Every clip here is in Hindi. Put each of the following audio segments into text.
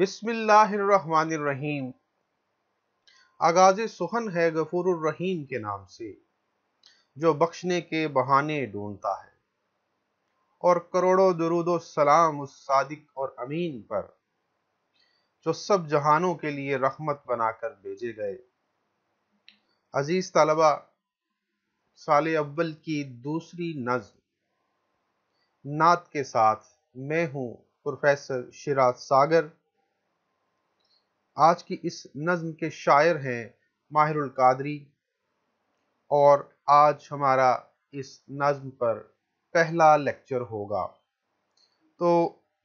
बिस्मिल्लाहिर्रहमानिर्रहीम आगाज सुहन है रहीम के नाम से जो बख्शने के बहाने ढूंढता है और करोड़ों दरुद सलाम उस सादिक और अमीन पर जो सब जहानों के लिए रहमत बनाकर भेजे गए अजीज तलबा साल अव्वल की दूसरी नज्म नात के साथ मैं हूं प्रोफेसर शिराज सागर आज की इस नज़म के शायर हैं माहिरुल कादरी और आज हमारा इस नज़म पर पहला लेक्चर होगा तो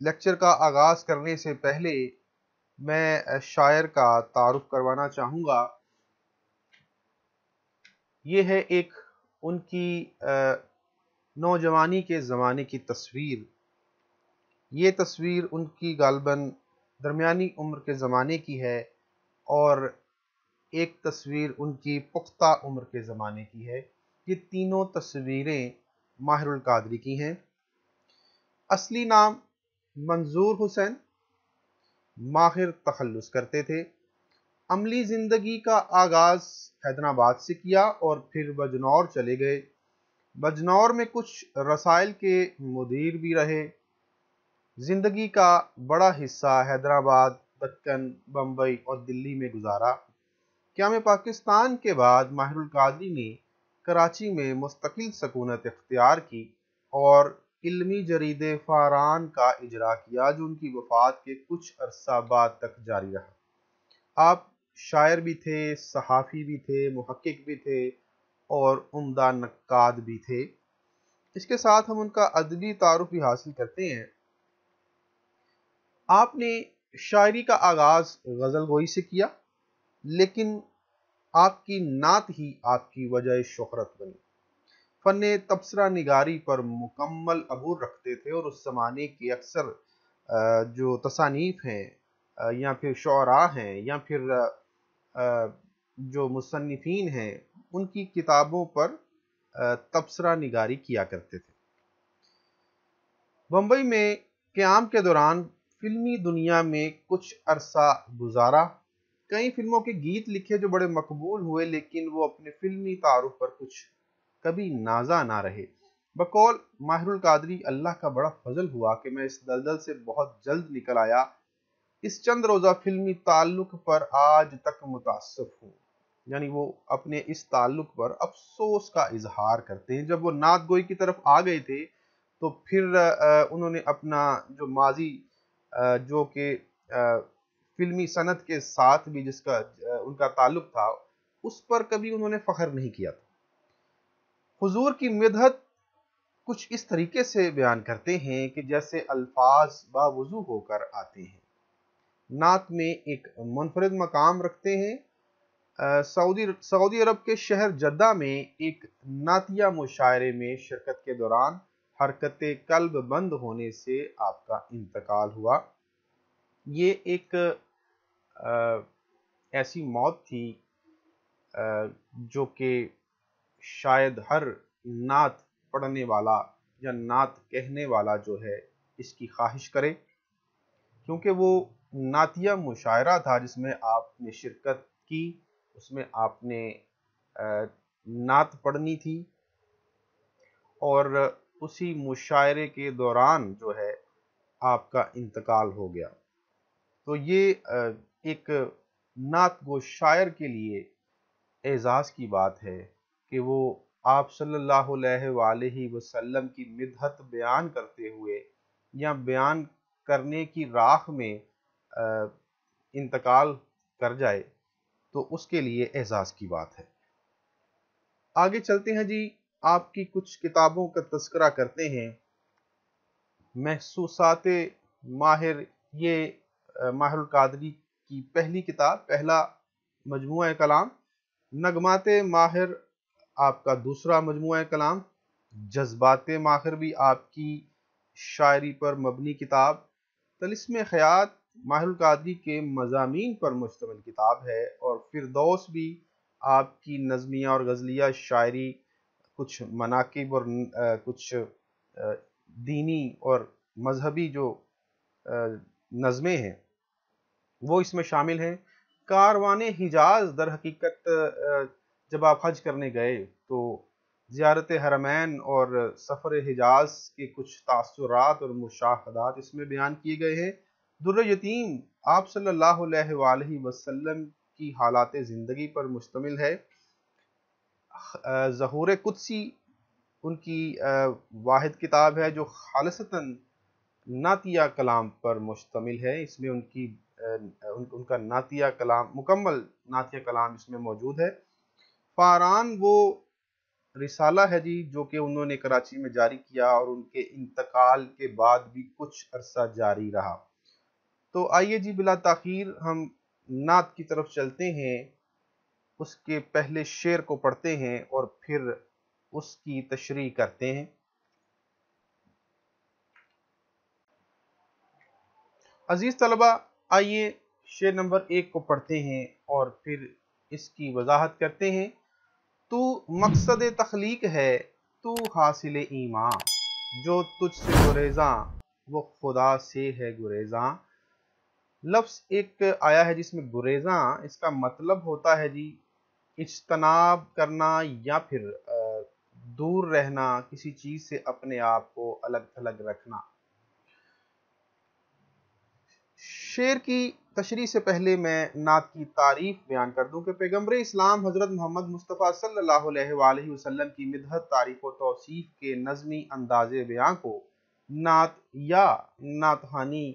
लेक्चर का आगाज़ करने से पहले मैं शायर का तारुफ करवाना चाहूँगा ये है एक उनकी नौजवानी के ज़माने की तस्वीर ये तस्वीर उनकी गालबन दरमिया उम्र के ज़माने की है और एक तस्वीर उनकी पुख्ता उम्र के ज़माने की है ये तीनों तस्वीरें माहरुल कादरी की हैं असली नाम मंजूर हुसैन माहिर तखलस करते थे अमली ज़िंदगी का आगाज़ हैदराबाद से किया और फिर बजनौर चले गए बजनौर में कुछ रसायल के मुदीर भी रहे ज़िंदगी का बड़ा हिस्सा हैदराबाद दक्कन बम्बई और दिल्ली में गुजारा क्या में पाकिस्तान के बाद माहिरुल कादरी ने कराची में मुस्तकिल सकूनत इख्तियार की और इल्मी जरीदे फारान का इजरा किया जो उनकी वफात के कुछ अरसा बाद तक जारी रहा आप शायर भी थे सहाफ़ी भी थे महक्क भी थे और उमदा नक्काद भी थे इसके साथ हम उनका अदबी तारफ भी हासिल करते हैं आपने शायरी का आगाज गज़ल गोई से किया लेकिन आपकी नात ही आपकी वजह शोहरत बनी फ़न तबसरा निगारी पर मुकम्मल अबूर रखते थे और उस ज़माने के अक्सर जो तसानीफ हैं या फिर शरा हैं या फिर जो मुसनफिन हैं उनकी किताबों पर तबसरा निगारी किया करते थे बम्बई में क़्याम के दौरान फिल्मी दुनिया में कुछ अरसा गुजारा कई फिल्मों के गीत लिखे जो बड़े मकबूल हुए लेकिन वो अपने फिल्मी तारुफ पर कुछ कभी नाजा ना रहे बकौल माहरुल कादरी अल्लाह का बड़ा फजल हुआ कि मैं इस दलदल से बहुत जल्द निकल आया इस चंद रोज़ा फिल्मी ताल्लुक पर आज तक मुतासफ हूँ यानी वो अपने इस ताल्लुक पर अफसोस का इजहार करते हैं जब वो नाथ गोई की तरफ आ गए थे तो फिर उन्होंने अपना जो माजी जो कि फिल्मी सनत के साथ भी जिसका उनका ताल्लुक था उस पर कभी उन्होंने फख्र नहीं किया था हुजूर की मदहत कुछ इस तरीके से बयान करते हैं कि जैसे अल्फाज बावजू होकर आते हैं नात में एक मुनफरद मकाम रखते हैं सऊदी सऊदी अरब के शहर जद्दा में एक नातिया मुशायरे में शिरकत के दौरान हरकत कल्ब बंद होने से आपका इंतकाल हुआ ये एक आ, ऐसी मौत थी आ, जो कि शायद हर नात पढ़ने वाला या नात कहने वाला जो है इसकी ख्वाहिश करे क्योंकि वो नातिया मुशायरा था जिसमें आपने शिरकत की उसमें आपने आ, नात पढ़नी थी और उसी मुशायरे के दौरान जो है आपका इंतकाल हो गया तो ये एक नात गो शायर के लिए एज़ाज़ की बात है कि वो आप सल्लल्लाहु अलैहि वसल्लम की मिदहत बयान करते हुए या बयान करने की राख में इंतकाल कर जाए तो उसके लिए एज़ाज़ की बात है आगे चलते हैं जी आपकी कुछ किताबों का तस्करा करते हैं महसूसात माहिर ये माहिर कादरी की पहली किताब पहला मजमू कलाम नगमात माहिर आपका दूसरा मजमू कलाम जज्बात माहिर भी आपकी शायरी पर मबनी किताब तलिसम ख़यात माहिर कादरी के मजामी पर मुश्तम किताब है और फिरदौस भी आपकी नज़मिया और गज़लिया शायरी कुछ मनाकब और कुछ दीनी और मजहबी जो नज़में हैं वो इसमें शामिल हैं कारवान हिजाज दर हकीकत जब आप हज करने गए तो ज़्यारत हरमैन और सफ़र हिजाज के कुछ तासरात और मुशाहदात इसमें बयान किए गए हैं दुर यतीम आप सल्लल्लाहु अलैहि वसल्लम की हालात ज़िंदगी पर मुश्तमिल है जहूर कुदसी उनकी वाद किताब है जो खालसता नातिया कलाम पर मुश्तमिल है इसमें उनकी उन, उनका नातिया कलाम मुकम्मल नातिया कलाम इसमें मौजूद है फारान वो रिसाला है जी जो कि उन्होंने कराची में जारी किया और उनके इंतकाल के बाद भी कुछ अरसा जारी रहा तो आइए जी बिला तखीर हम नात की तरफ चलते हैं उसके पहले शेर को पढ़ते हैं और फिर उसकी तशरी करते हैं अजीज़ तलबा आइए शेर नंबर एक को पढ़ते हैं और फिर इसकी वजाहत करते हैं तू मकसद तख्लीक है तू हासिल ईमा जो तुझसे गुरेजा वो खुदा से है गुरेजा लफ्स एक आया है जिसमें गुरेजा इसका मतलब होता है जी इजतनाब करना या फिर दूर रहना किसी चीज़ से अपने आप को अलग थलग रखना शेर की तशरी से पहले मैं नात की तारीफ बयान कर दूं कि पैगम्बर इस्लाम हज़रत मोहम्मद मुस्तफ़ा सल्लल्लाहु अलैहि की मिदहत तारीफ व तोसीफ़ के नज़मी अंदाज बयान को नात या नातहानी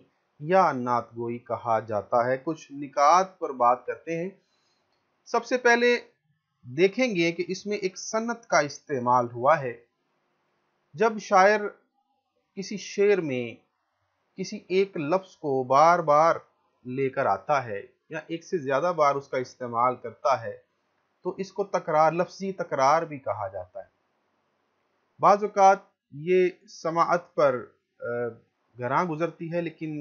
या नात गोई कहा जाता है कुछ निकात पर बात करते हैं सबसे पहले देखेंगे कि इसमें एक सन्नत का इस्तेमाल हुआ है जब शायर किसी शेर में किसी एक लफ्ज़ को बार बार लेकर आता है या एक से ज़्यादा बार उसका इस्तेमाल करता है तो इसको तकरार लफ्जी तकरार भी कहा जाता है बाज़ात ये समात पर घरा गुजरती है लेकिन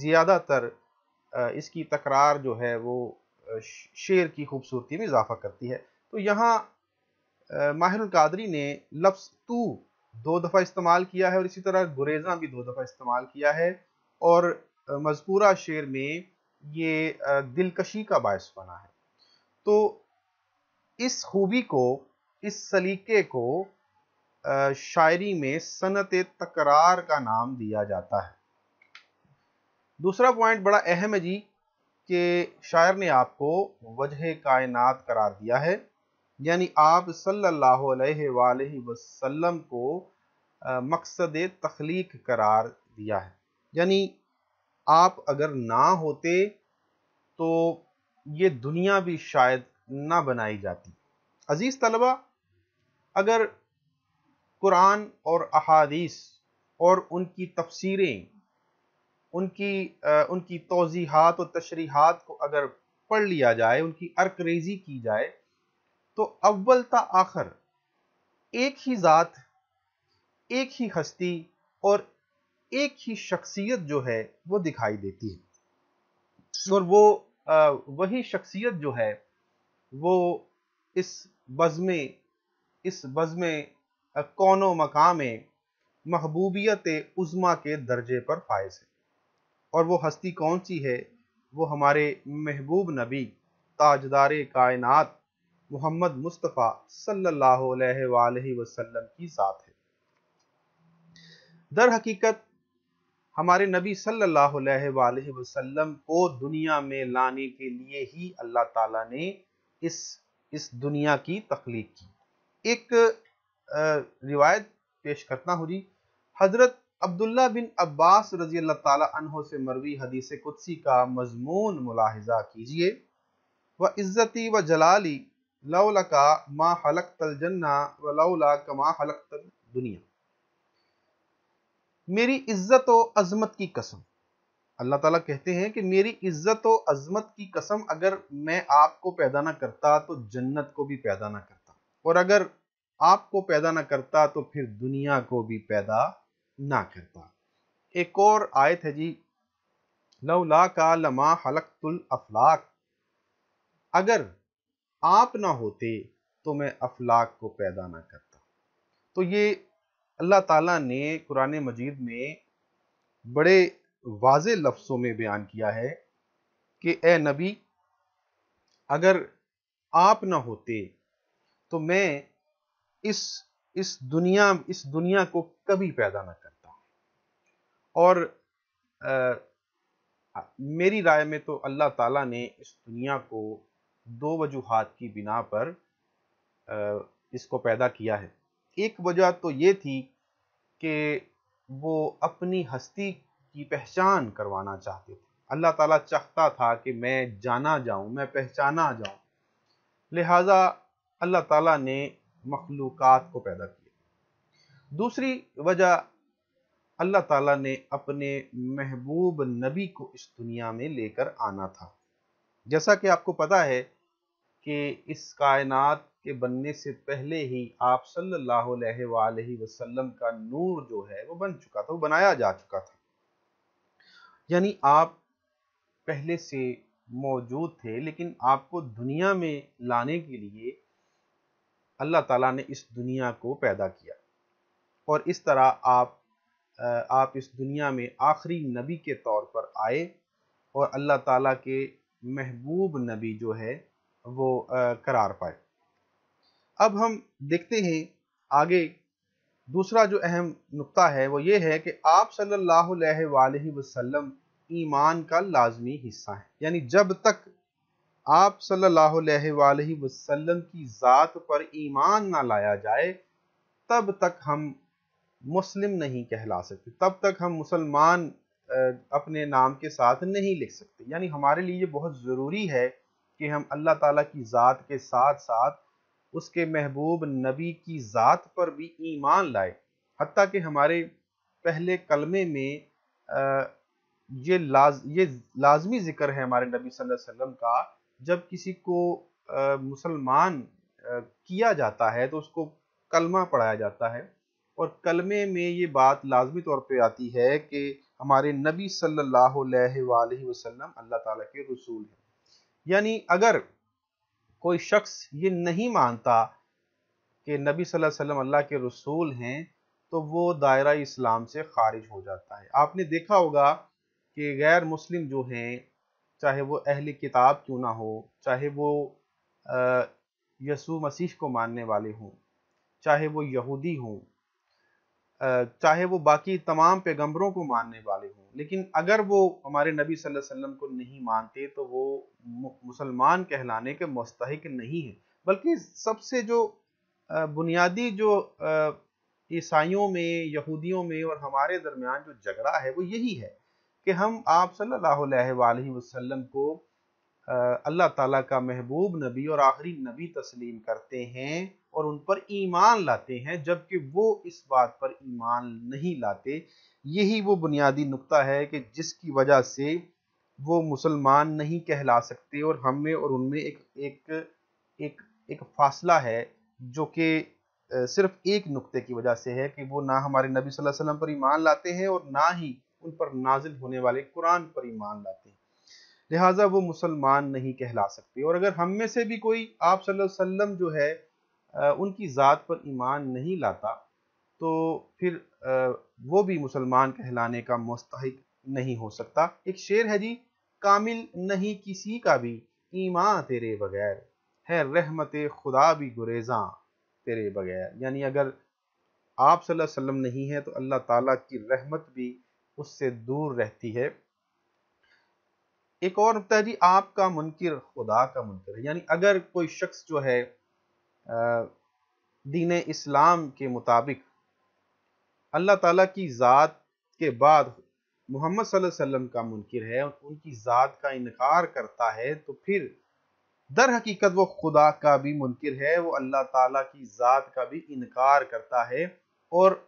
ज़्यादातर इसकी तकरार जो है वो शेर की खूबसूरती में इजाफा करती है तो यहाँ माहिर कादरी ने लफ्स तू दो दफ़ा इस्तेमाल किया है और इसी तरह गुरेजा भी दो दफ़ा इस्तेमाल किया है और मजकूरा शेर में ये दिलकशी का बायस बना है तो इस खूबी को इस सलीके को शायरी में सनत तकरार का नाम दिया जाता है दूसरा पॉइंट बड़ा अहम है जी के शायर ने आपको वजह कायनात करार दिया है यानी आप सल्लल्लाहु अलैहि वसल्लम को मकसद तख्लीक करार दिया है यानी आप अगर ना होते तो ये दुनिया भी शायद ना बनाई जाती अज़ीज़ तलबा अगर कुरान और अहादीस और उनकी तफसीरें उनकी आ, उनकी तोजीहत और तशरीहत को अगर पढ़ लिया जाए उनकी अर्करेजी की जाए तो अव्वल ता आखिर एक ही ज़ात एक ही हस्ती और एक ही शख्सियत जो है वो दिखाई देती है और वो आ, वही शख्सियत जो है वो इस बज़म इस बज़म कौनो मकाम महबूबियत उज़मा के दर्जे पर फायज है और वो हस्ती कौन सी है वो हमारे महबूब नबी ताजदार कायनात मोहम्मद मुस्तफ़ा सल्लल्लाहु अलैहि वसल्लम की ज़ात है दर हकीकत हमारे नबी सल्लल्लाहु अलैहि वसल्लम को दुनिया में लाने के लिए ही अल्लाह ताला ने इस इस दुनिया की तख्लीक की एक रिवायत पेश करता हूँ जी हज़रत अब्दुल्ला बिन अब्बास रजी अल्लाह से मरवी हदीस कुदसी का मजमून मुलाहजा कीजिए व इज़्ज़ती व जलाली लौला का मा हलक तल जन्ना व लौला मा हलक तल दुनिया मेरी इज्जत व अजमत की कसम अल्लाह ताला कहते हैं कि मेरी इज्जत व अजमत की कसम अगर मैं आपको पैदा ना करता तो जन्नत को भी पैदा ना करता और अगर आपको पैदा ना करता तो फिर दुनिया को भी पैदा ना करता एक और आयत है जी लौला का लमा तुल अफलाक अगर आप ना होते तो मैं अफलाक को पैदा ना करता तो ये अल्लाह ताला ने कुरान मजीद में बड़े वाज लफ्सों में बयान किया है कि ए नबी अगर आप ना होते तो मैं इस इस दुनिया इस दुनिया को कभी पैदा ना कर और आ, मेरी राय में तो अल्लाह ताला ने इस दुनिया को दो वजूहत की बिना पर आ, इसको पैदा किया है एक वजह तो ये थी कि वो अपनी हस्ती की पहचान करवाना चाहते थे अल्लाह ताला चाहता था कि मैं जाना जाऊं मैं पहचाना जाऊं लिहाजा अल्लाह ताला ने मखलूक़ात को पैदा किया दूसरी वजह अल्लाह ताला ने अपने महबूब नबी को इस दुनिया में लेकर आना था जैसा कि आपको पता है कि इस कायनात के बनने से पहले ही आप सल्लल्लाहु अलैहि वसल्लम का नूर जो है वो बन चुका था वो बनाया जा चुका था यानी आप पहले से मौजूद थे लेकिन आपको दुनिया में लाने के लिए अल्लाह ताला ने इस दुनिया को पैदा किया और इस तरह आप आप इस दुनिया में आखिरी नबी के तौर पर आए और अल्लाह ताला के महबूब नबी जो है वो करार पाए अब हम देखते हैं आगे दूसरा जो अहम नुक्ता है वो ये है कि आप सल्लल्लाहु अलैहि वसल्लम ईमान का लाजमी हिस्सा है यानी जब तक आप सल्लल्लाहु अलैहि वसल्लम की ज़ात पर ईमान ना लाया जाए तब तक हम मुस्लिम नहीं कहला सकते तब तक हम मुसलमान अपने नाम के साथ नहीं लिख सकते यानी हमारे लिए ये बहुत ज़रूरी है कि हम अल्लाह ताला की ज़ात के साथ साथ उसके महबूब नबी की ज़ात पर भी ईमान लाए हती कि हमारे पहले कलमे में ये लाज ये लाजमी ज़िक्र है हमारे नबी सल्लल्लाहु अलैहि वसल्लम का जब किसी को मुसलमान किया जाता है तो उसको कलमा पढ़ाया जाता है और कलमे में ये बात लाजमी तौर पे आती है कि हमारे नबी सल्लल्लाहु अलैहि वसल्लम अल्लाह ताला के रसूल हैं यानी अगर कोई शख्स ये नहीं मानता कि नबी सल्लल्लाहु वसल्लम अल्लाह के रसूल हैं तो वो दायरा इस्लाम से खारिज हो जाता है आपने देखा होगा कि गैर मुस्लिम जो हैं चाहे वो अहल किताब क्यों ना हो चाहे वो यसु मसीह को मानने वाले हों चाहे वो यहूदी हों चाहे वो बाकी तमाम पैगंबरों को मानने वाले हों लेकिन अगर वो हमारे नबी सल्लल्लाहु अलैहि वसल्लम को नहीं मानते तो वो मुसलमान कहलाने के मस्तक नहीं है बल्कि सबसे जो बुनियादी जो ईसाइयों में यहूदियों में और हमारे दरमियान जो झगड़ा है वो यही है कि हम आप सल्लल्लाहु अलैहि वसल्लम को अल्लाह ताला का महबूब नबी और आखिरी नबी तस्लीम करते हैं और उन पर ईमान लाते हैं जबकि वो इस बात पर ईमान नहीं लाते यही वो बुनियादी नुक्ता है कि जिसकी वजह से वो मुसलमान नहीं कहला सकते और हम में और उनमें एक एक एक एक फासला है जो कि सिर्फ एक नुक्ते की वजह से है कि वो ना हमारे नबी सल्लल्लाहु अलैहि वसल्लम पर ईमान लाते हैं और ना ही उन पर नाजिल होने वाले कुरान पर ईमान लाते हैं लिहाजा वो मुसलमान नहीं कहला सकते और अगर हम में से भी कोई आप वसल्लम जो है उनकी ज़ात पर ईमान नहीं लाता तो फिर वो भी मुसलमान कहलाने का मुस्तक नहीं हो सकता एक शेर है जी कामिल नहीं किसी का भी ईमान तेरे बगैर है रहमत खुदा भी गुरेजा तेरे बगैर यानी अगर आप सल्लल्लाहु अलैहि वसल्लम नहीं है तो अल्लाह ताला की रहमत भी उससे दूर रहती है एक और होता है जी आपका मुनकर खुदा का मुनकर यानी अगर कोई शख्स जो है दीन इस्लाम के मुताबिक अल्लाह ताला की ज़ात के बाद मोहम्मद वसल्लम का मुनकर है और उनकी ज़ात का इनकार करता है तो फिर दर हकीकत वो खुदा का भी मुनकर है वो अल्लाह ताला की ज़ात का भी इनकार करता है और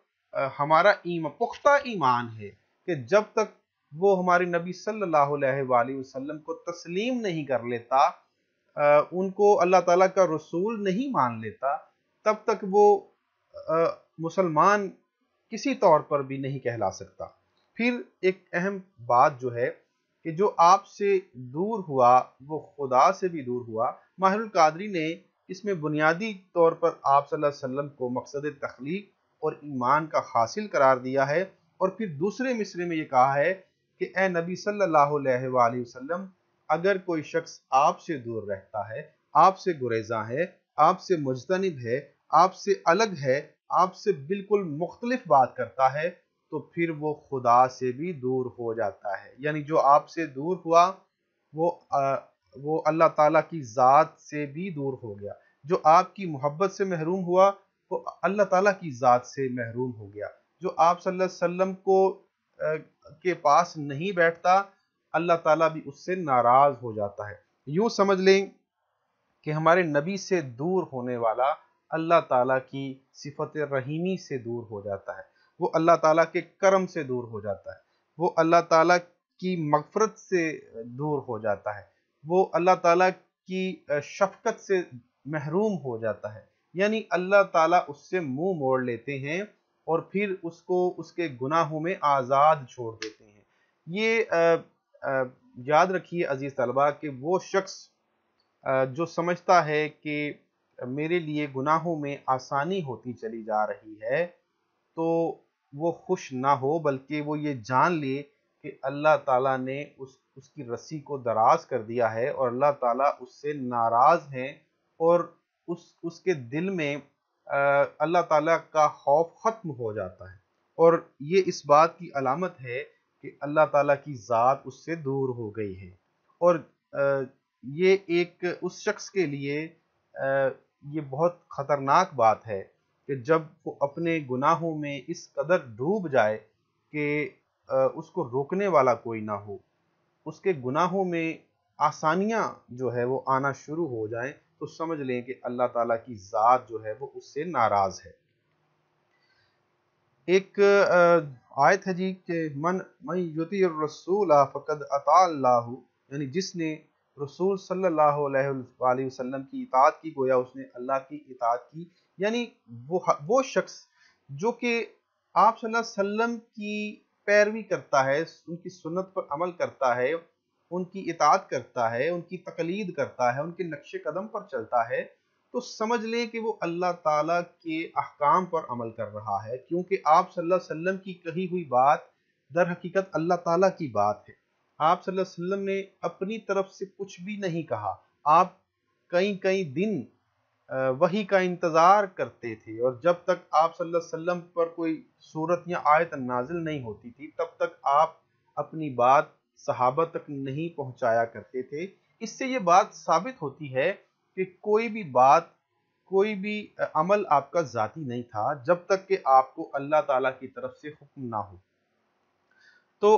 हमारा ईम पुख्ता ईमान है कि जब तक वो हमारे नबी सल्लल्लाहु अलैहि वसल्लम को तस्लीम नहीं कर लेता आ, उनको अल्लाह ताला का रसूल नहीं मान लेता तब तक वो मुसलमान किसी तौर पर भी नहीं कहला सकता फिर एक अहम बात जो है कि जो आपसे दूर हुआ वो खुदा से भी दूर हुआ माहरुल कादरी ने इसमें बुनियादी तौर पर आप वसल्लम को मकसद तख्लीक और ईमान का हासिल करार दिया है और फिर दूसरे मिसरे में ये कहा है कि ए नबी सल्लल्लाहु अलैहि वसल्लम अगर कोई शख्स आपसे दूर रहता है आपसे गुरेजा है आपसे मुजतनब है आपसे अलग है आपसे बिल्कुल मुख्तलिफ बात करता है तो फिर वो खुदा से भी दूर हो जाता है यानी जो आपसे दूर हुआ वो आ, वो अल्लाह ताला की ज़ात से भी दूर हो गया जो आपकी मोहब्बत से महरूम हुआ वो अल्लाह ताला की ज़ात से महरूम हो गया जो आप सल्लल्लाहु अलैहि वसल्लम को के पास नहीं बैठता अल्लाह ताला भी उससे नाराज हो जाता है यूं समझ लें कि हमारे नबी से दूर होने वाला अल्लाह ताला की सिफत रहीमी से दूर हो जाता है वो अल्लाह ताला के करम से दूर हो जाता है वो अल्लाह ताला की मगफरत से दूर हो जाता है वो अल्लाह ताला की शफकत से महरूम हो जाता है यानी अल्लाह ताला उससे मुंह मोड़ लेते हैं और फिर उसको उसके गुनाहों में आज़ाद छोड़ देते हैं ये आ, आ, याद रखिए अजीज़ तलबा कि वो शख्स जो समझता है कि मेरे लिए गुनाहों में आसानी होती चली जा रही है तो वो खुश ना हो बल्कि वो ये जान ले कि अल्लाह ताला ने उस उसकी रस्सी को दराज कर दिया है और अल्लाह ताला उससे नाराज़ हैं और उस उसके दिल में अल्लाह ताला का खौफ ख़त्म हो जाता है और ये इस बात की अलामत है कि अल्लाह ताला की ज़ात उससे दूर हो गई है और ये एक उस शख्स के लिए ये बहुत ख़तरनाक बात है कि जब वो अपने गुनाहों में इस कदर डूब जाए कि उसको रोकने वाला कोई ना हो उसके गुनाहों में आसानियाँ जो है वो आना शुरू हो जाएं तो समझ लें कि अल्लाह ताला की ज़ात जो है वो उससे नाराज़ है एक आयत है जी के मन मई युति रसूल फ़कद अताल्लाह यानी जिसने रसूल सल्लल्लाहु अलैहि वसल्लम की इतात की गोया उसने अल्लाह की इतात की यानी वो वो शख्स जो कि आप सल्लल्लाहु अलैहि वसल्लम की पैरवी करता है उनकी सुन्नत पर अमल करता है उनकी इतात करता है उनकी तकलीद करता है उनके नक्श कदम पर चलता है तो समझ लें कि वो अल्लाह ताला के अहकाम पर अमल कर रहा है क्योंकि आप सल्लल्लाहु अलैहि वसल्लम की कही हुई बात दर हकीकत अल्लाह ताला की बात है आप सल्लल्लाहु अलैहि वसल्लम ने अपनी तरफ से कुछ भी नहीं कहा आप कई कई दिन वही का इंतज़ार करते थे और जब तक आप सल्लल्लाहु अलैहि वसल्लम पर कोई सूरत या आयत नाजिल नहीं होती थी तब तक आप अपनी बात सहाबा तक नहीं पहुंचाया करते थे इससे ये बात साबित होती है कि कोई भी बात कोई भी अमल आपका ज़ाती नहीं था जब तक कि आपको अल्लाह ताला की तरफ से हुक्म ना हो तो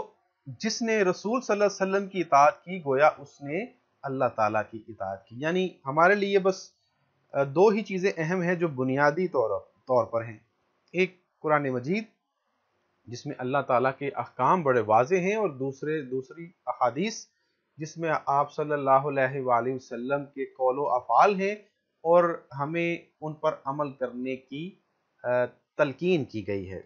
जिसने रसूल सल्लल्लाहु अलैहि वसल्लम की इताअत की गोया उसने अल्लाह ताला की इताअत की यानी हमारे लिए बस दो ही चीज़ें अहम हैं जो बुनियादी तौर तौर पर हैं एक कुरान मजीद जिसमें अल्लाह ताला के अहकाम बड़े वाजे हैं और दूसरे दूसरी अहादीस जिसमें आप सल्लल्लाहु अलैहि वसल्लम के कौलो अफ़ाल हैं और हमें उन पर अमल करने की तलकीन की गई है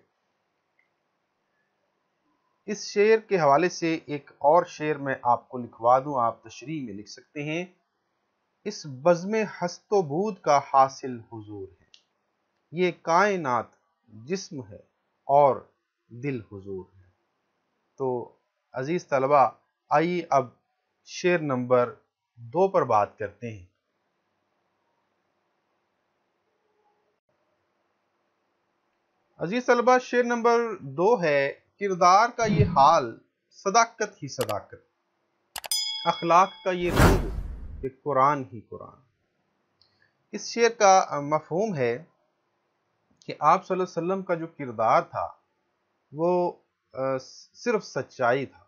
इस शेर के हवाले से एक और शेर मैं आपको लिखवा दूं आप तशरी में लिख सकते हैं इस बज़म हस्तोबूद का हासिल हुजूर है ये कायनात जिस्म है और दिल हुजूर है तो अज़ीज़ तलबा आइए अब शेर नंबर दो पर बात करते हैं अजीज तलबा शेर नंबर दो है किरदार का ये हाल सदाकत ही सदाकत अखलाक का ये रंग कि कुरान ही कुरान इस शेर का मफहूम है कि आप सल्लल्लाहु अलैहि वसल्लम का जो किरदार था वो आ, सिर्फ सच्चाई था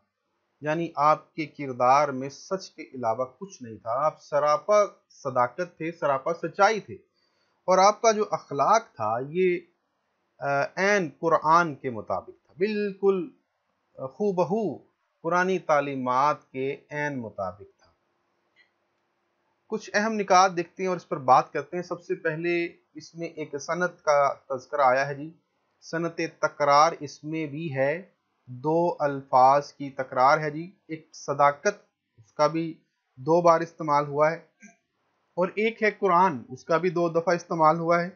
यानी आपके किरदार में सच के अलावा कुछ नहीं था आप सरापा सदाकत थे सरापा सच्चाई थे और आपका जो अखलाक था ये एन कुरान के मुताबिक था बिल्कुल खूबहू पुरानी तालीमत के एन मुताबिक था कुछ अहम निकात देखते हैं और इस पर बात करते हैं सबसे पहले इसमें एक सनत का तस्कर आया है जी सनत तकरार इसमें भी है दो अल्फाज की तकरार है जी एक सदाकत उसका भी दो बार इस्तेमाल हुआ है और एक है कुरान उसका भी दो दफ़ा इस्तेमाल हुआ है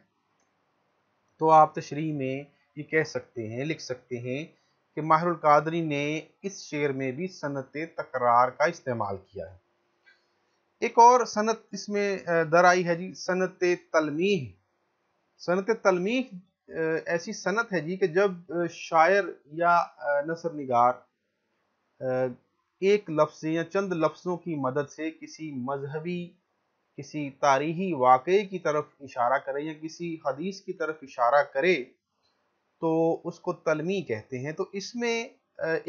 तो आप तशरी में ये कह सकते हैं लिख सकते हैं कि माहरुल कादरी ने इस शेर में भी सनत तकरार का इस्तेमाल किया है एक और सनत इसमें दर आई है जी सनत तलमीह सनत तलमीह ऐसी सनत है जी कि जब शायर या नसर निगार एक लफ्ज़ या चंद लफ्ज़ों की मदद से किसी मजहबी किसी तारीखी वाक़े की तरफ इशारा करे या किसी हदीस की तरफ इशारा करे तो उसको तलमी कहते हैं तो इसमें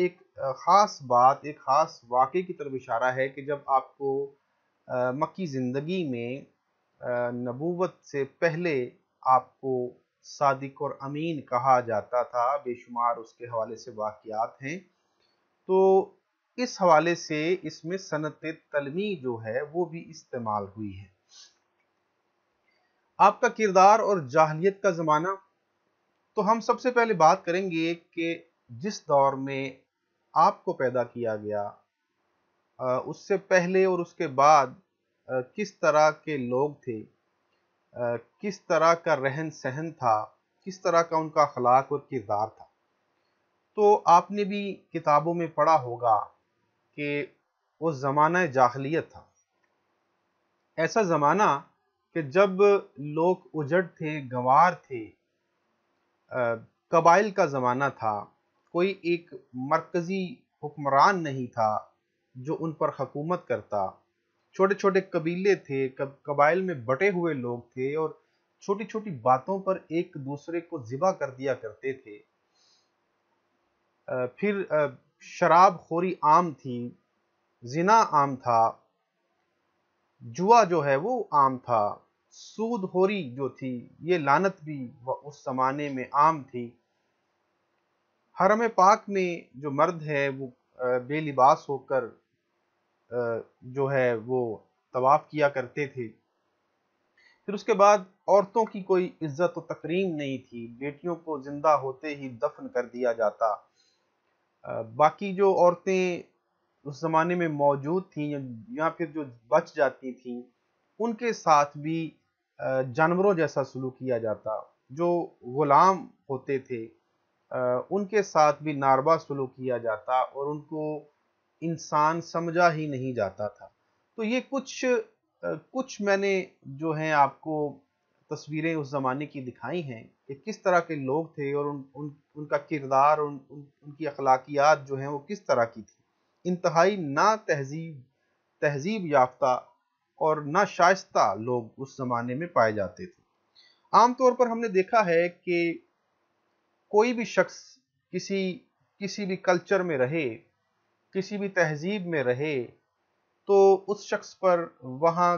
एक ख़ास बात एक ख़ास वाक़े की तरफ इशारा है कि जब आपको मक्की ज़िंदगी में नबूवत से पहले आपको सादिक और अमीन कहा जाता था बेशुमार उसके हवाले से वाकियात हैं तो इस हवाले से इसमें सनत तलमी जो है वो भी इस्तेमाल हुई है आपका किरदार और जाहलीत का ज़माना तो हम सबसे पहले बात करेंगे कि जिस दौर में आपको पैदा किया गया उससे पहले और उसके बाद किस तरह के लोग थे किस तरह का रहन सहन था किस तरह का उनका अखलाक और किरदार था तो आपने भी किताबों में पढ़ा होगा कि वो ज़माना जाहलीत था ऐसा ज़माना कि जब लोग उजड़ थे गंवार थे कबाइल का ज़माना था कोई एक मरकज़ी हुक्मरान नहीं था जो उन पर हकूमत करता छोटे छोटे कबीले थे कब कबाइल में बटे हुए लोग थे और छोटी छोटी बातों पर एक दूसरे को जिबा कर दिया करते थे फिर शराब खोरी आम थी जिना आम था जुआ जो है वो आम था सूद होरी जो थी ये लानत भी उस जमाने में आम थी हरम पाक में जो मर्द है वो बेलिबास होकर जो है वो तवाफ़ किया करते थे फिर उसके बाद औरतों की कोई इज्जत व तकरीम नहीं थी बेटियों को ज़िंदा होते ही दफन कर दिया जाता बाकी जो औरतें उस ज़माने में मौजूद थीं या फिर जो बच जाती थीं उनके साथ भी जानवरों जैसा सलूक किया जाता जो ग़ुलाम होते थे उनके साथ भी नारवा सलूक किया जाता और उनको इंसान समझा ही नहीं जाता था तो ये कुछ कुछ मैंने जो है आपको तस्वीरें उस ज़माने की दिखाई हैं कि किस तरह के लोग थे और उन, उन उनका किरदार उन, उन उनकी अखलाकियात जो हैं वो किस तरह की थी इंतहाई ना तहजीब तहजीब याफ्ता और ना शाइस्ता लोग उस ज़माने में पाए जाते थे आमतौर पर हमने देखा है कि कोई भी शख्स किसी किसी भी कल्चर में रहे किसी भी तहजीब में रहे तो उस शख्स पर वहाँ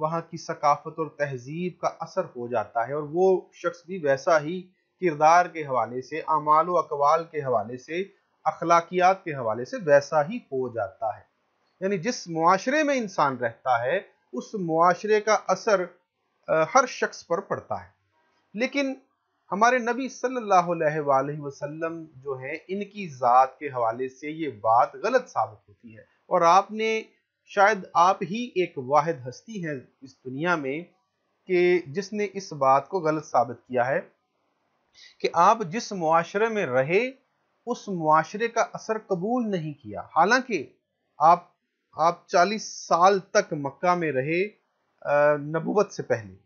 वहाँ की सकाफत और तहजीब का असर हो जाता है और वो शख्स भी वैसा ही किरदार के हवाले से अमाल अकवाल के हवाले से अखलाकियात के हवाले से वैसा ही हो जाता है यानी जिस मुआरे में इंसान रहता है उस मुआरे का असर हर शख्स पर पड़ता है लेकिन हमारे नबी सल्लल्लाहु अलैहि वसल्लम जो है इनकी ज़ात के हवाले से ये बात गलत साबित होती है और आपने शायद आप ही एक वाहिद हस्ती हैं इस दुनिया में कि जिसने इस बात को गलत साबित किया है कि आप जिस मुआशरे में रहे उस मुआशरे का असर कबूल नहीं किया हालांकि आप आप 40 साल तक मक्का में रहे नबूवत से पहले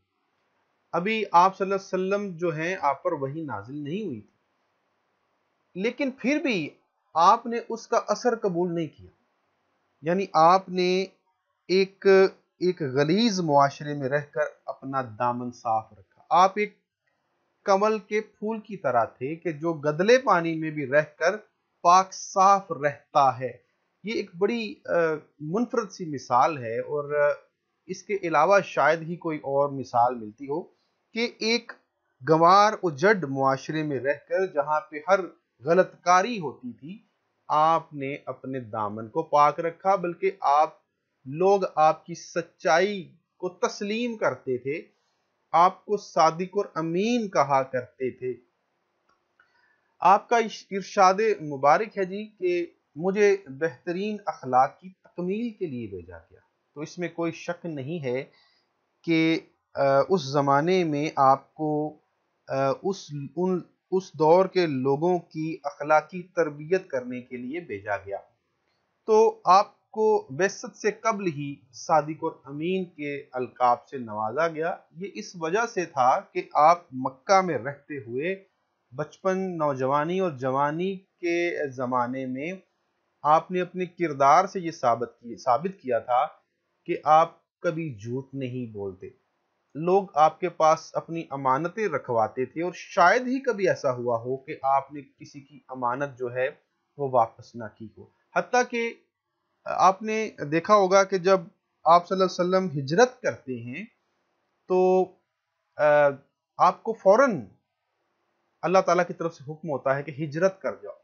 अभी आप सल्लल्लाहु अलैहि वसल्लम जो हैं आप पर वही नाजिल नहीं हुई थी लेकिन फिर भी आपने उसका असर कबूल नहीं किया यानी आपने एक एक गलीज मुआशरे में रहकर अपना दामन साफ रखा आप एक कमल के फूल की तरह थे कि जो गदले पानी में भी रहकर पाक साफ रहता है ये एक बड़ी मुनफरद सी मिसाल है और इसके अलावा शायद ही कोई और मिसाल मिलती हो कि एक गंवार उजड मुआशरे में रहकर जहां पे हर गलतकारी होती थी आपने अपने दामन को पाक रखा बल्कि आप लोग आपकी सच्चाई को तस्लीम करते थे आपको सादिक और अमीन कहा करते थे आपका इर्शाद मुबारक है जी कि मुझे बेहतरीन अखलाक की तकमील के लिए भेजा गया तो इसमें कोई शक नहीं है कि उस ज़माने में आपको उस उन उस दौर के लोगों की अखलाकी तरबियत करने के लिए भेजा गया तो आपको बेसत से कबल ही सादिक और अमीन के अलकाब से नवाजा गया ये इस वजह से था कि आप मक्का में रहते हुए बचपन नौजवानी और जवानी के ज़माने में आपने अपने किरदार से ये साबित किया साबित किया था कि आप कभी झूठ नहीं बोलते लोग आपके पास अपनी अमानतें रखवाते थे और शायद ही कभी ऐसा हुआ हो कि आपने किसी की अमानत जो है वो वापस ना की हो हती कि आपने देखा होगा कि जब आप वसल्लम हिजरत करते हैं तो आपको फौरन अल्लाह ताला की तरफ से हुक्म होता है कि हिजरत कर जाओ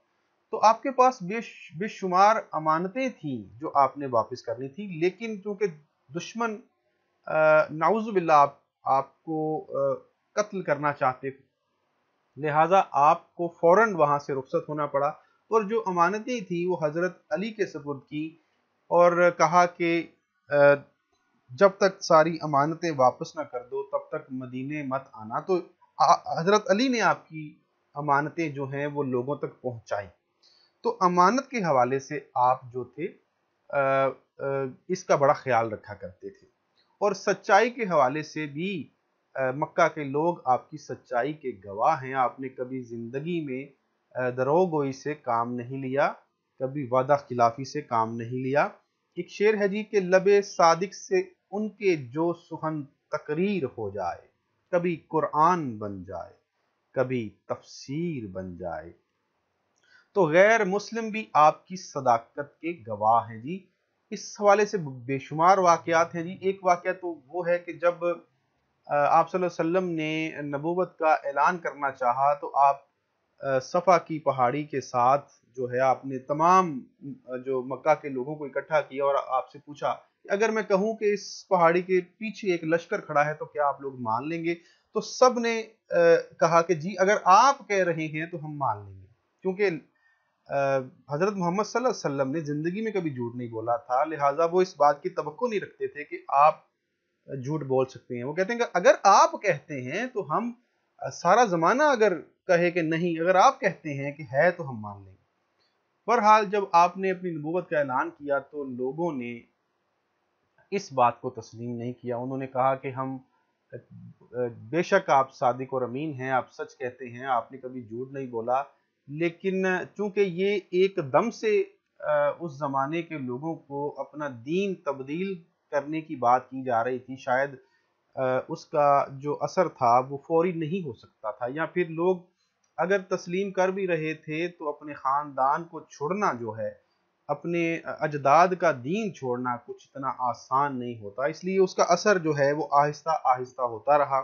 तो आपके पास बेश बेशुमार अमानतें थीं जो आपने वापस करनी थी लेकिन चूंकि दुश्मन नाउजुबिल्ला आप, आपको कत्ल करना चाहते थे लिहाजा आपको फौरन वहाँ से रुखसत होना पड़ा और जो अमानतें थी वो हज़रत अली के सपुर्द की और कहा कि जब तक सारी अमानतें वापस ना कर दो तब तक मदीने मत आना तो हज़रत अली ने आपकी अमानतें जो हैं वो लोगों तक पहुंचाई तो अमानत के हवाले से आप जो थे आ, आ, इसका बड़ा ख्याल रखा करते थे और सच्चाई के हवाले से भी मक्का के लोग आपकी सच्चाई के गवाह हैं आपने कभी ज़िंदगी में दरोगोई से काम नहीं लिया कभी वादा खिलाफी से काम नहीं लिया एक शेर है जी के लबे सादिक से उनके जो सुहन तकरीर हो जाए कभी कुरान बन जाए कभी तफसीर बन जाए तो गैर मुस्लिम भी आपकी सदाकत के गवाह हैं जी इस हवाले से बेशुमार वाकयात हैं जी एक वाक़ तो वो है कि जब आप सल्लम ने नबूबत का ऐलान करना चाहा तो आप सफ़ा की पहाड़ी के साथ जो है आपने तमाम जो मक्का के लोगों को इकट्ठा किया और आपसे पूछा अगर मैं कहूं कि इस पहाड़ी के पीछे एक लश्कर खड़ा है तो क्या आप लोग मान लेंगे तो सब ने कहा कि जी अगर आप कह रहे हैं तो हम मान लेंगे क्योंकि हज़रत मोहम्मद वसल्लम ने ज़िंदगी में कभी झूठ नहीं बोला था लिहाजा वो इस बात की तो नहीं रखते थे कि आप झूठ बोल सकते हैं वो कहते हैं कि अगर आप कहते हैं तो हम सारा ज़माना अगर कहे कि नहीं अगर आप कहते हैं कि है तो हम मान लेंगे बहरहाल जब आपने अपनी नबूत का ऐलान किया तो लोगों ने इस बात को तस्लीम नहीं किया उन्होंने कहा कि हम बेशक आप सादिक और अमीन हैं आप सच कहते हैं आपने कभी झूठ नहीं बोला लेकिन चूंकि ये एकदम से उस ज़माने के लोगों को अपना दीन तब्दील करने की बात की जा रही थी शायद उसका जो असर था वो फौरी नहीं हो सकता था या फिर लोग अगर तस्लीम कर भी रहे थे तो अपने ख़ानदान को छोड़ना जो है अपने अजदाद का दीन छोड़ना कुछ इतना आसान नहीं होता इसलिए उसका असर जो है वो आहिस्ता आहिस्ता होता रहा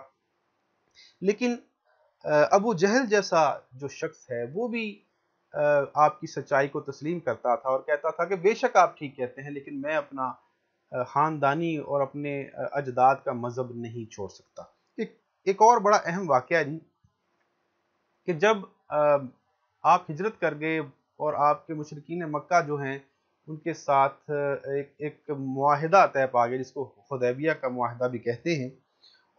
लेकिन अबू जहल जैसा जो शख्स है वो भी आपकी सच्चाई को तस्लीम करता था और कहता था कि बेशक आप ठीक कहते हैं लेकिन मैं अपना ख़ानदानी और अपने अजदाद का मज़हब नहीं छोड़ सकता एक एक और बड़ा अहम वाक़ जी कि जब आप हिजरत कर गए और आपके मशरकिन मक्का जो हैं उनके साथ एक एक माहदा तय पा गया जिसको खुदैबिया का माहदा भी कहते हैं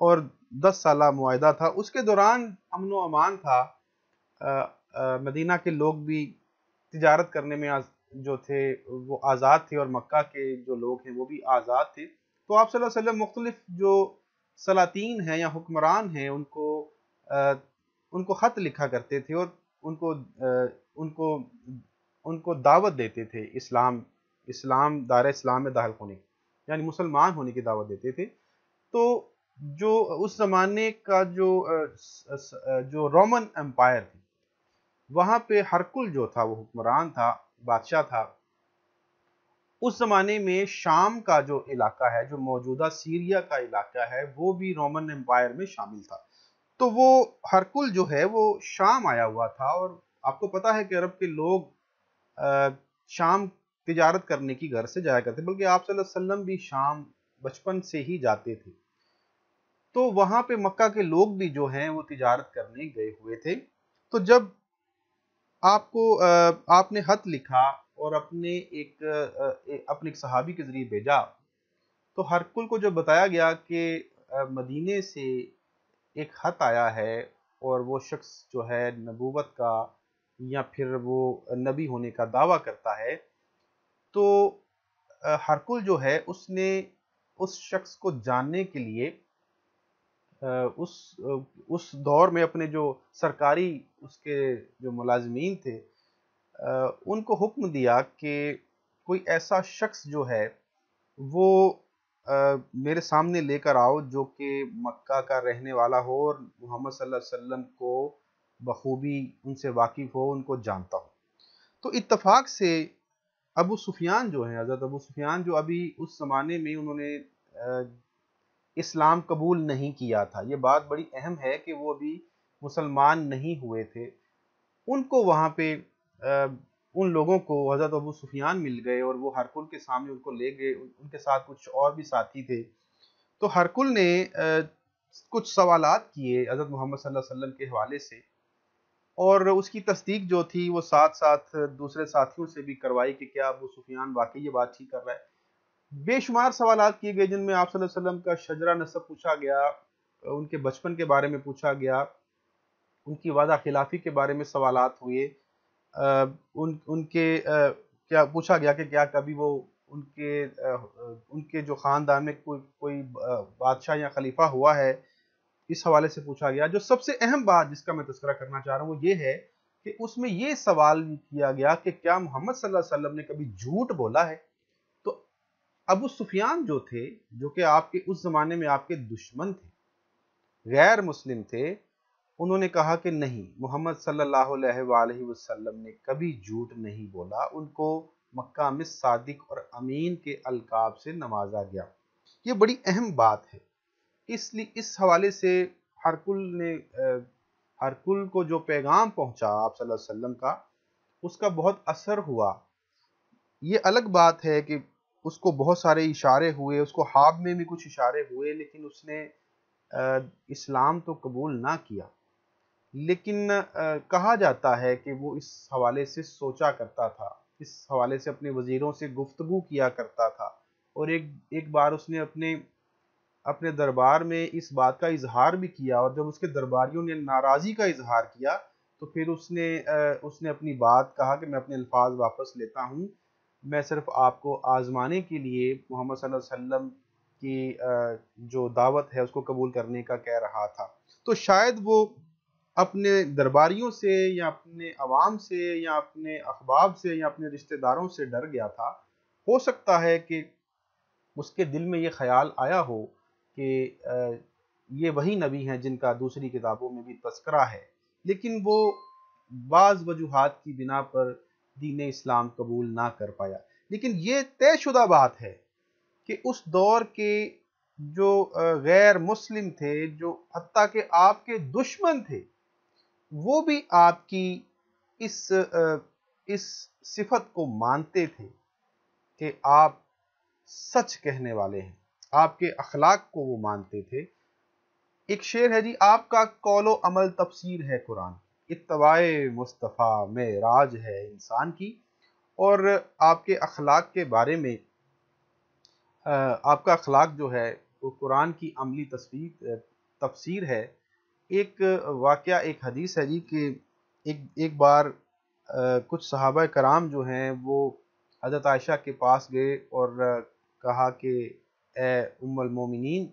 और दस साल माहदा था उसके दौरान अमन व अमान था आ, आ, मदीना के लोग भी तजारत करने में आज, जो थे वो आज़ाद थे और मक्का के जो लोग हैं वो भी आज़ाद थे तो आप मुख्तलिफ जो सलातीन हैं या हुक्मरान हैं उनको आ, उनको ख़त लिखा करते थे और उनको आ, उनको उनको दावत देते थे इस्लाम इस्लाम दार इस्लाम में दाखिल होने यानी मुसलमान होने की दावत देते थे तो जो उस ज़माने का जो जो रोमन एम्पायर थी वहाँ पे हरकुल जो था वो हुक्मरान था बादशाह था उस ज़माने में शाम का जो इलाका है जो मौजूदा सीरिया का इलाका है वो भी रोमन एम्पायर में शामिल था तो वो हरकुल जो है वो शाम आया हुआ था और आपको पता है कि अरब के लोग शाम तजारत करने की घर से जाया करते बल्कि आप सल्लल्लाहु अलैहि वसल्लम भी शाम बचपन से ही जाते थे तो वहां पे मक्का के लोग भी जो हैं वो तिजारत करने गए हुए थे तो जब आपको आपने हत लिखा और अपने एक अपने एक सहाबी के जरिए भेजा तो हरकुल को जब बताया गया कि मदीने से एक हत आया है और वो शख्स जो है नबूवत का या फिर वो नबी होने का दावा करता है तो हरकुल जो है उसने उस शख्स को जानने के लिए उस उस दौर में अपने जो सरकारी उसके जो मुलाजमीन थे उनको हुक्म दिया कि कोई ऐसा शख्स जो है वो मेरे सामने लेकर आओ जो कि मक्का का रहने वाला हो और मोहम्मद सल्लल्लाहु अलैहि वसल्लम को बखूबी उनसे वाकिफ़ हो उनको जानता हो तो इत्तफाक से अबू सुफियान जो है हज़रत अबू सुफियान जो अभी उस ज़माने में उन्होंने इस्लाम कबूल नहीं किया था ये बात बड़ी अहम है कि वो अभी मुसलमान नहीं हुए थे उनको वहाँ पे आ, उन लोगों को हज़रत अबू सुफियान मिल गए और वो हरकुल के सामने उनको ले गए उन, उनके साथ कुछ और भी साथी थे तो हरकुल ने आ, कुछ सवाल किए हज़रत मोहम्मद वसल्लम के हवाले से और उसकी तस्दीक जो थी वो साथ साथ दूसरे साथियों से भी करवाई कि क्या अबू सुफियान वाकई ये बात ठीक कर रहा है बेशुमार सवाल किए गए जिनमें आप का शजरा नसब पूछा गया उनके बचपन के बारे में पूछा गया उनकी वादा खिलाफी के बारे में सवाल हुए उन उनके क्या पूछा गया कि क्या कभी वो उनके उनके जो ख़ानदान में कोई कोई बादशाह या खलीफा हुआ है इस हवाले से पूछा गया जो सबसे अहम बात जिसका मैं तस्करा करना चाह रहा हूँ वो ये है कि उसमें ये सवाल किया गया कि क्या मोहम्मद सल्लल्लाहु अलैहि वसल्लम ने कभी झूठ बोला है अबू सुफियान जो थे जो कि आपके उस ज़माने में आपके दुश्मन थे गैर मुस्लिम थे उन्होंने कहा कि नहीं मोहम्मद सल्लल्लाहु ने कभी झूठ नहीं बोला उनको मक्का में सादिक और अमीन के अलकाब से नवाजा गया ये बड़ी अहम बात है इसलिए इस हवाले से हरकुल ने हरकुल को जो पैगाम पहुंचा आप सल्लल्लाहु अलैहि वसल्लम का उसका बहुत असर हुआ ये अलग बात है कि उसको बहुत सारे इशारे हुए उसको हाब में भी कुछ इशारे हुए लेकिन उसने आ, इस्लाम तो कबूल ना किया लेकिन आ, कहा जाता है कि वो इस हवाले से सोचा करता था इस हवाले से अपने वज़ीरों से गुफ्तगु किया करता था और एक एक बार उसने अपने अपने दरबार में इस बात का इजहार भी किया और जब उसके दरबारियों ने नाराजी का इजहार किया तो फिर उसने आ, उसने अपनी बात कहा कि मैं अपने अल्फाज वापस लेता हूँ मैं सिर्फ आपको आज़माने के लिए मोहम्मद वसल्लम की जो दावत है उसको कबूल करने का कह रहा था तो शायद वो अपने दरबारियों से या अपने आवाम से या अपने अखबाब से या अपने रिश्तेदारों से डर गया था हो सकता है कि उसके दिल में ये ख्याल आया हो कि ये वही नबी हैं जिनका दूसरी किताबों में भी तस्करा है लेकिन वो बाज़ वजूहत की बिना पर दीन इस्लाम कबूल ना कर पाया लेकिन ये तयशुदा बात है कि उस दौर के जो गैर मुस्लिम थे जो हती के आपके दुश्मन थे वो भी आपकी इस इस सिफत को मानते थे कि आप सच कहने वाले हैं आपके अखलाक को वो मानते थे एक शेर है जी आपका कौलो अमल तफसीर है कुरान इतवाए मुस्तफ़ा में राज है इंसान की और आपके अखलाक के बारे में आपका अखलाक जो है वो कुरान की अमली तस्वीर तफसीर है एक वाक़ एक हदीस है जी कि एक एक बार कुछ सहाबा कराम जो हैं वो हजरत आयशा के पास गए और कहा कि ए मोमिन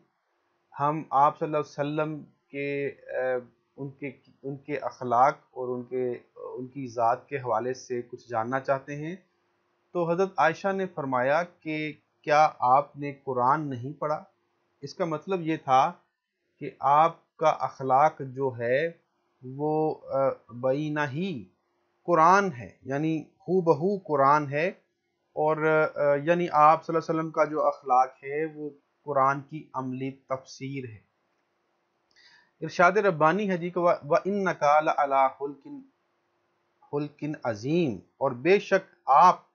हम आप सल्लल्लाहु अलैहि वसल्लम के उनके उनके अखलाक और उनके उनकी ज़ात के हवाले से कुछ जानना चाहते हैं तो हज़रत आयशा ने फरमाया कि क्या आपने कुरान नहीं पढ़ा इसका मतलब ये था कि आपका अखलाक जो है वो बीना ही कुरान है यानी हु बहू कुरान है और यानी आप वसल्लम का जो अखलाक है वो कुरान की अमली तफसीर है इर्शाद रब्बानी है जी को व इन नकाल अला हुल्किन हुल्किन अजीम और बेशक आप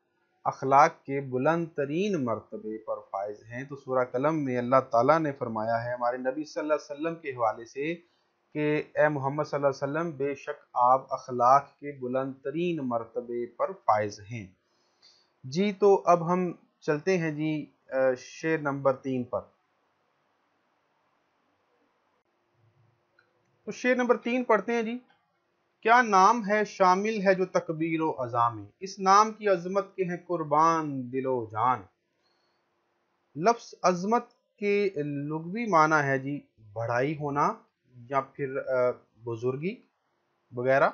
अखलाक के बुलंद तरीन मरतबे पर फायज हैं तो सूर्य कलम में अल्लाह ताला ने फरमाया है हमारे नबी सल्लल्लाहु अलैहि वसल्लम के हवाले से कि ए मोहम्मद सल्लल्लाहु अलैहि वसल्लम बेशक आप अखलाक के बुलंद तरीन मरतबे पर फायज हैं जी तो अब हम चलते हैं जी शेर नंबर तीन पर तो शेर नंबर तीन पढ़ते हैं जी क्या नाम है शामिल है जो तकबीर व अजा में इस नाम की अजमत के हैं कुर्बान दिलो जान लफ्स अजमत के लुगवी माना है जी बढ़ाई होना या फिर बुजुर्गी वगैरह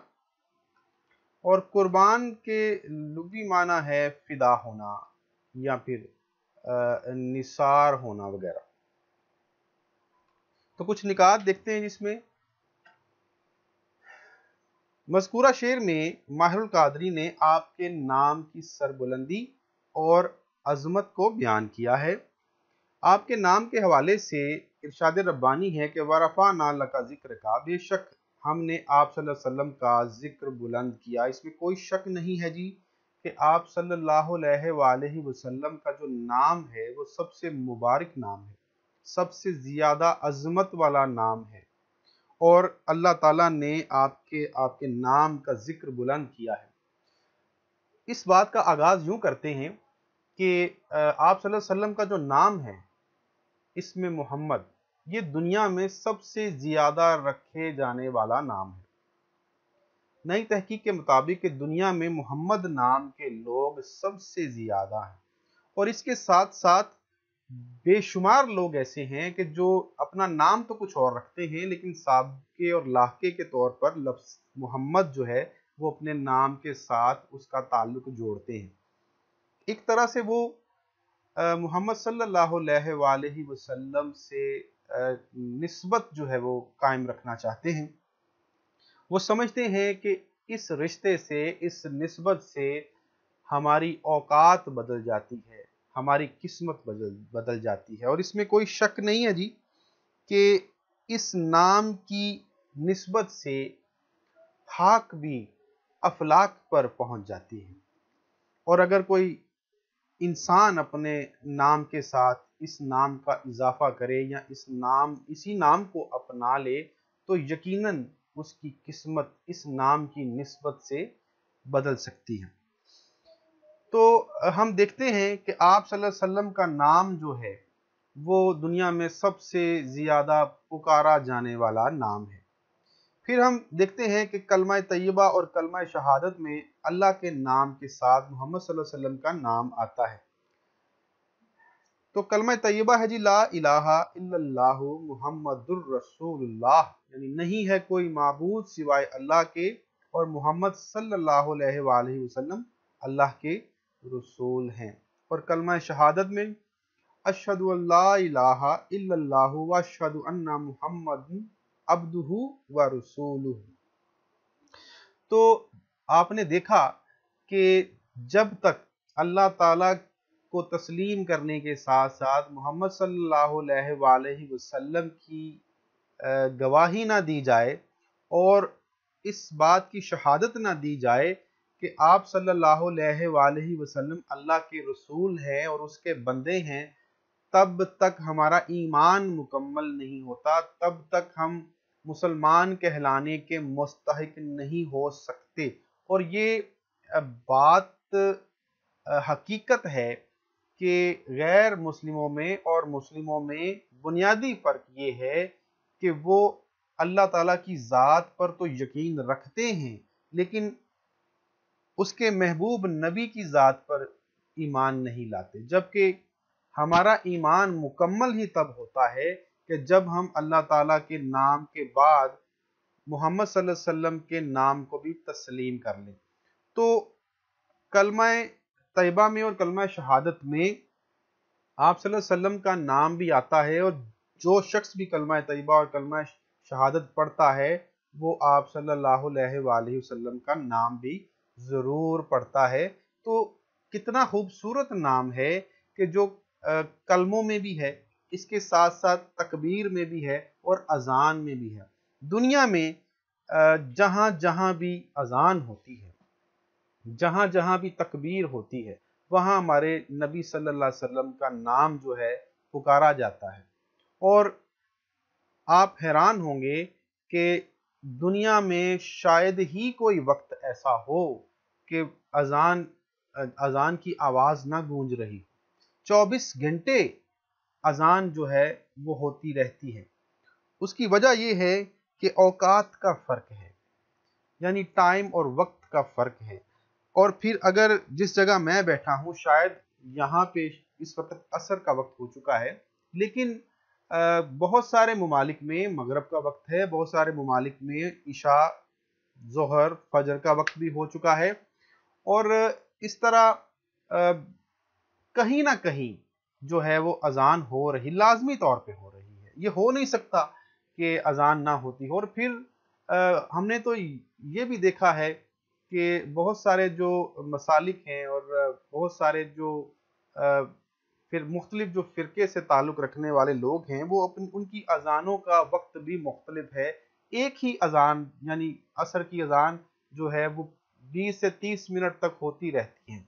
और कुर्बान के लुगवी माना है फिदा होना या फिर निसार होना वगैरह तो कुछ निकात देखते हैं जिसमें मस्कूरा शेर में माहरुल कादरी ने आपके नाम की सरबुलंदी और अजमत को बयान किया है आपके नाम के हवाले से इरशाद रब्बानी है कि वरफ़ा नाल का जिक्र का बेशक हमने आप वसल्लम का जिक्र बुलंद किया इसमें कोई शक नहीं है जी कि आप सल्लल्लाहु अलैहि वसल्लम का जो नाम है वो सबसे मुबारक नाम है सबसे ज़्यादा अजमत वाला नाम है और अल्लाह ताला ने आपके आपके नाम का जिक्र बुलंद किया है इस बात का आगाज़ यूं करते हैं कि आप सल्लल्लाहु अलैहि वसल्लम का जो नाम है इसमें मोहम्मद ये दुनिया में सबसे ज़्यादा रखे जाने वाला नाम है नई तहकीक के मुताबिक कि दुनिया में मोहम्मद नाम के लोग सबसे ज़्यादा हैं और इसके साथ साथ हम्म। बेशुमार लोग ऐसे हैं कि जो अपना नाम तो कुछ और रखते हैं लेकिन सबके और लाके के तौर पर लफ्स मोहम्मद जो है वो अपने नाम के साथ उसका ताल्लुक जोड़ते हैं एक तरह से वो मोहम्मद सल्लल्लाहु अलैहि वसल्लम से नस्बत जो है वो कायम रखना चाहते हैं वो समझते हैं कि इस रिश्ते से इस नस्बत से हमारी औकात बदल जाती है हमारी किस्मत बदल बदल जाती है और इसमें कोई शक नहीं है जी कि इस नाम की नस्बत से हाक भी अफलाक पर पहुंच जाती है और अगर कोई इंसान अपने नाम के साथ इस नाम का इजाफा करे या इस नाम इसी नाम को अपना ले तो यकीनन उसकी किस्मत इस नाम की नस्बत से बदल सकती है तो हम देखते हैं कि आप वसल्लम का नाम जो है वो दुनिया में सबसे ज़्यादा पुकारा जाने वाला नाम है फिर हम देखते हैं कि कलमा तैयबा और कलमा शहादत में अल्लाह के नाम के साथ मोहम्मद वसल्लम का नाम आता है तो कलमा तैयबा है जी ला इलाहा इल्लल्लाहु मुहम्मदुर रसूलुल्लाह यानी नहीं है कोई माबूद सिवाय अल्लाह के और मोहम्मद सल्लल्लाहु अलैहि वसल्लम अल्लाह के रसूल हैं और कलमा शहादत में अशद मोहम्मद अशद अन्ना मुहम्मद अब्दू व रसूल तो आपने देखा कि जब तक अल्लाह ताला को तस्लीम करने के साथ साथ मोहम्मद सल्लल्लाहु वसल्लम की गवाही ना दी जाए और इस बात की शहादत ना दी जाए कि आप सल्लल्लाहु अलैहि वसल्लम अल्लाह के रसूल हैं और उसके बंदे हैं तब तक हमारा ईमान मुकम्मल नहीं होता तब तक हम मुसलमान कहलाने के मुस्तक नहीं हो सकते और ये बात हकीकत है कि गैर मुस्लिमों में और मुस्लिमों में बुनियादी फ़र्क ये है कि वो अल्लाह ताला की ज़ात पर तो यकीन रखते हैं लेकिन उसके महबूब नबी की ज़ात पर ईमान नहीं लाते जबकि हमारा ईमान मुकम्मल ही तब होता है कि जब हम अल्लाह ताला के नाम के बाद मोहम्मद वसल्लम के नाम को भी तस्लीम कर लें तो कलमा तयबा में और कलमा शहादत में आप वसल्लम का नाम भी आता है और जो शख्स भी कलमा तयबा और कलमा शहादत पढ़ता है वो आप सल्लल्लाहु अलैहि वसल्लम का नाम भी ज़रूर पड़ता है तो कितना खूबसूरत नाम है कि जो कलमों में भी है इसके साथ साथ तकबीर में भी है और अजान में भी है दुनिया में जहां जहां भी अजान होती है जहां जहां भी तकबीर होती है वहां हमारे नबी सल्लल्लाहु अलैहि वसल्लम का नाम जो है पुकारा जाता है और आप हैरान होंगे कि दुनिया में शायद ही कोई वक्त ऐसा हो कि अजान अजान की आवाज़ ना गूंज रही 24 घंटे अजान जो है वो होती रहती है उसकी वजह यह है कि औकात का फ़र्क है यानी टाइम और वक्त का फ़र्क है और फिर अगर जिस जगह मैं बैठा हूँ शायद यहाँ पे इस वक्त असर का वक्त हो चुका है लेकिन बहुत सारे ममालिक में मगरब का वक्त है बहुत सारे ममालिक में इशा जहर फजर का वक्त भी हो चुका है और इस तरह आ, कहीं ना कहीं जो है वो अजान हो रही लाजमी तौर पे हो रही है ये हो नहीं सकता कि अजान ना होती हो और फिर आ, हमने तो ये भी देखा है कि बहुत सारे जो मसालिक हैं और बहुत सारे जो आ, फिर मुख्तलिफ जो फ़िरके से ताल्लुक़ रखने वाले लोग हैं वो अपन उनकी अजानों का वक्त भी मुख्तलिफ है एक ही अजान यानी असर की अजान जो है वो 20 से 30 मिनट तक होती रहती हैं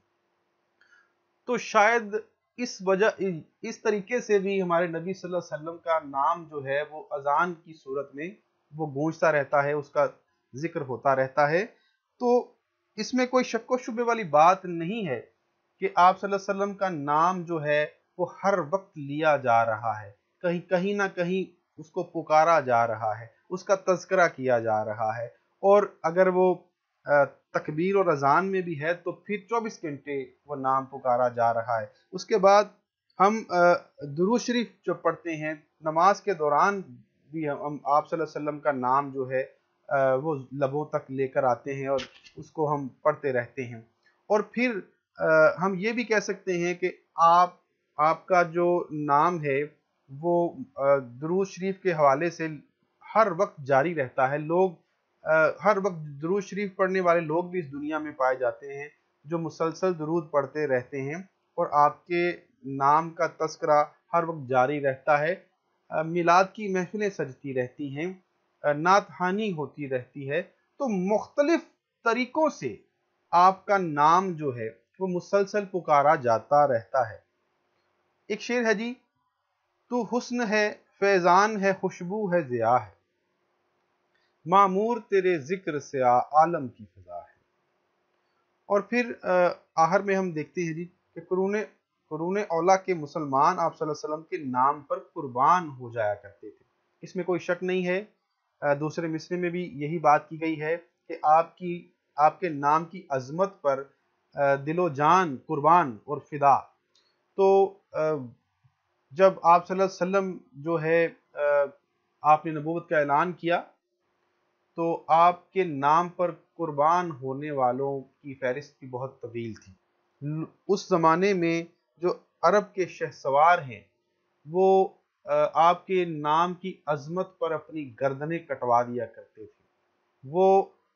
तो शायद इस वजह इस तरीके से भी हमारे नबी सल्लल्लाहु अलैहि वसल्लम का नाम जो है वो अजान की सूरत में वो गूंजता रहता है उसका जिक्र होता रहता है तो इसमें कोई शक व शुबे वाली बात नहीं है कि आप सल्लल्लाहु अलैहि वसल्लम का नाम जो है वो हर वक्त लिया जा रहा है कहीं कहीं ना कहीं उसको पुकारा जा रहा है उसका तस्करा किया जा रहा है और अगर वो तकबीर और अजान में भी है तो फिर चौबीस घंटे वो नाम पुकारा जा रहा है उसके बाद हम दुरू शरीफ जो पढ़ते हैं नमाज के दौरान भी हम आप वसल्लम का नाम जो है वो लबों तक लेकर आते हैं और उसको हम पढ़ते रहते हैं और फिर हम ये भी कह सकते हैं कि आप आपका जो नाम है वो दुरू शरीफ के हवाले से हर वक्त जारी रहता है लोग हर वक्त दरूद शरीफ पढ़ने वाले लोग भी इस दुनिया में पाए जाते हैं जो मुसलसल दरूद पढ़ते रहते हैं और आपके नाम का तस्करा हर वक्त जारी रहता है मिलाद की महफिलें सजती रहती हैं नातहानी होती रहती है तो मुख्तलिफ तरीक़ों से आपका नाम जो है वो मुसलसल पुकारा जाता रहता है एक शेर है जी तू हुस्न है फैज़ान है खुशबू है ज़िया है मामूर तेरे ज़िक्र से आ, आलम की फ़िज़ा है और फिर आहर में हम देखते हैं जी कि कुरून कुरून औला के मुसलमान आप वसल्लम के नाम पर कुर्बान हो जाया करते थे इसमें कोई शक नहीं है दूसरे मिसरे में भी यही बात की गई है कि आपकी आपके नाम की अजमत पर दिलो जान कुर्बान और फिदा तो जब आप वसल्लम जो है आपने नबूवत का ऐलान किया तो आपके नाम पर कुर्बान होने वालों की फहरिस्त भी बहुत तवील थी उस ज़माने में जो अरब के शहसवार हैं वो आपके नाम की अजमत पर अपनी गर्दनें कटवा दिया करते थे वो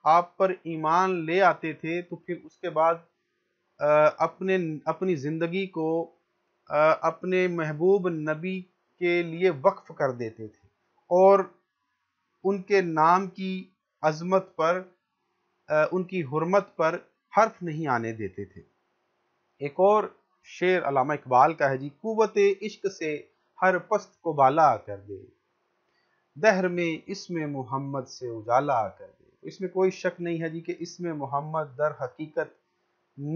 आप पर ईमान ले आते थे तो फिर उसके बाद अपने अपनी ज़िंदगी को अपने महबूब नबी के लिए वक्फ कर देते थे और उनके नाम की अजमत पर उनकी हरमत पर हर्फ नहीं आने देते थे एक और शेर अलामा इकबाल का है जी कुत इश्क से हर पस्त को बाला कर दे दहर में इसमें मोहम्मद से उजाला कर दे इसमें कोई शक नहीं है जी कि इसमें मोहम्मद दर हकीकत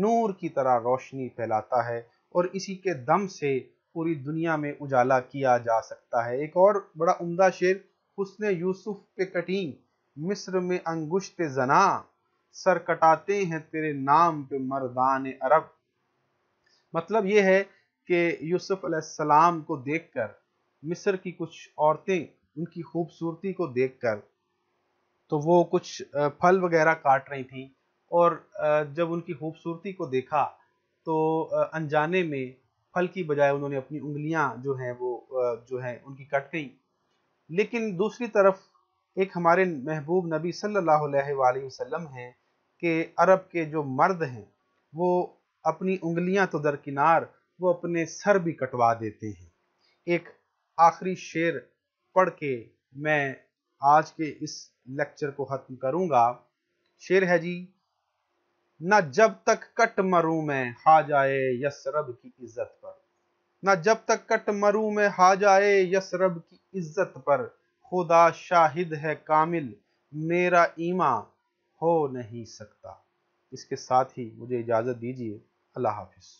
नूर की तरह रोशनी फैलाता है और इसी के दम से पूरी दुनिया में उजाला किया जा सकता है एक और बड़ा उम्दा शेर हुस्न यूसुफ पे कटी मिस्र में अंगुश्त जना सर कटाते हैं तेरे नाम पे मर्दान अरब मतलब ये है कि यूसुफ अलैहिस्सलाम को देखकर मिस्र की कुछ औरतें उनकी खूबसूरती को देखकर तो वो कुछ फल वगैरह काट रही थी और जब उनकी खूबसूरती को देखा तो अनजाने में फल की बजाय उन्होंने अपनी उंगलियां जो हैं वो जो हैं उनकी कट गई लेकिन दूसरी तरफ एक हमारे महबूब नबी सल्लल्लाहु अलैहि वसल्लम हैं कि अरब के जो मर्द हैं वो अपनी उंगलियां तो दरकिनार वो अपने सर भी कटवा देते हैं एक आखिरी शेर पढ़ के मैं आज के इस लेक्चर को ख़त्म करूँगा शेर है जी ना जब तक कट मरूं मैं खा जाए यसरब की इज्जत पर ना जब तक कट मरू में हा जाए यस रब की इज्जत पर खुदा शाहिद है कामिल मेरा ईमा हो नहीं सकता इसके साथ ही मुझे इजाज़त दीजिए अल्लाह हाफिज़